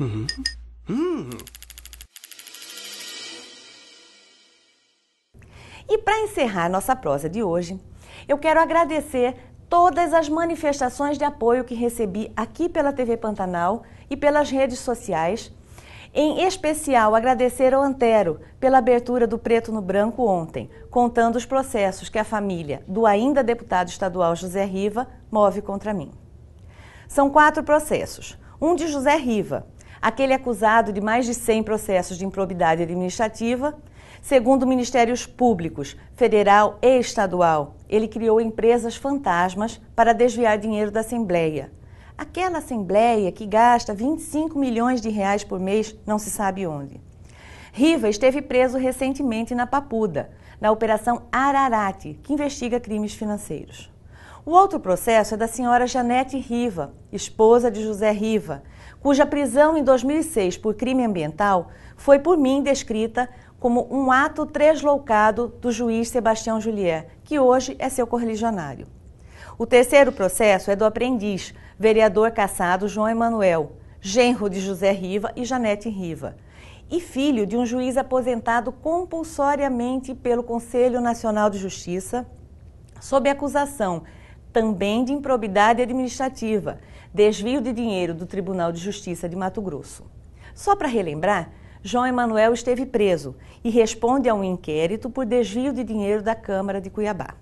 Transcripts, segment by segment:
Uhum. E para encerrar nossa prosa de hoje, eu quero agradecer todas as manifestações de apoio que recebi aqui pela TV Pantanal e pelas redes sociais. Em especial, agradecer ao Antero pela abertura do Preto no Branco ontem, contando os processos que a família do ainda deputado estadual José Riva move contra mim. São quatro processos. Um de José Riva, aquele acusado de mais de 100 processos de improbidade administrativa. Segundo ministérios públicos, federal e estadual, ele criou empresas fantasmas para desviar dinheiro da Assembleia. Aquela Assembleia que gasta 25 milhões de reais por mês, não se sabe onde. Riva esteve preso recentemente na Papuda, na Operação Ararate, que investiga crimes financeiros. O outro processo é da senhora Janete Riva, esposa de José Riva, cuja prisão em 2006 por crime ambiental foi por mim descrita como um ato tresloucado do juiz Sebastião Juliet, que hoje é seu correligionário. O terceiro processo é do aprendiz, vereador caçado João Emanuel, genro de José Riva e Janete Riva, e filho de um juiz aposentado compulsoriamente pelo Conselho Nacional de Justiça, sob acusação também de improbidade administrativa, desvio de dinheiro do Tribunal de Justiça de Mato Grosso. Só para relembrar, João Emanuel esteve preso e responde a um inquérito por desvio de dinheiro da Câmara de Cuiabá.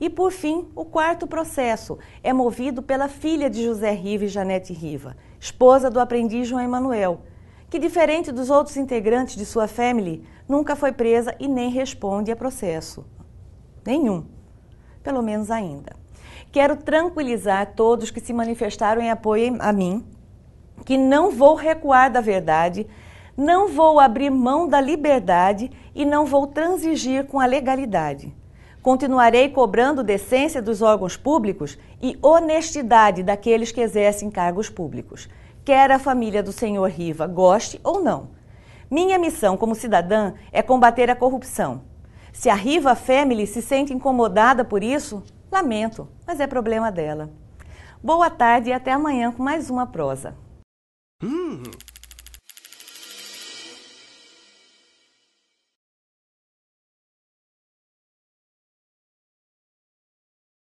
E por fim, o quarto processo é movido pela filha de José Riva e Janete Riva, esposa do aprendiz João Emanuel, que diferente dos outros integrantes de sua family, nunca foi presa e nem responde a processo. Nenhum. Pelo menos ainda. Quero tranquilizar todos que se manifestaram em apoio a mim, que não vou recuar da verdade, não vou abrir mão da liberdade e não vou transigir com a legalidade. Continuarei cobrando decência dos órgãos públicos e honestidade daqueles que exercem cargos públicos, quer a família do senhor Riva goste ou não. Minha missão como cidadã é combater a corrupção. Se a Riva Family se sente incomodada por isso, Lamento, mas é problema dela. Boa tarde e até amanhã com mais uma prosa. Hum.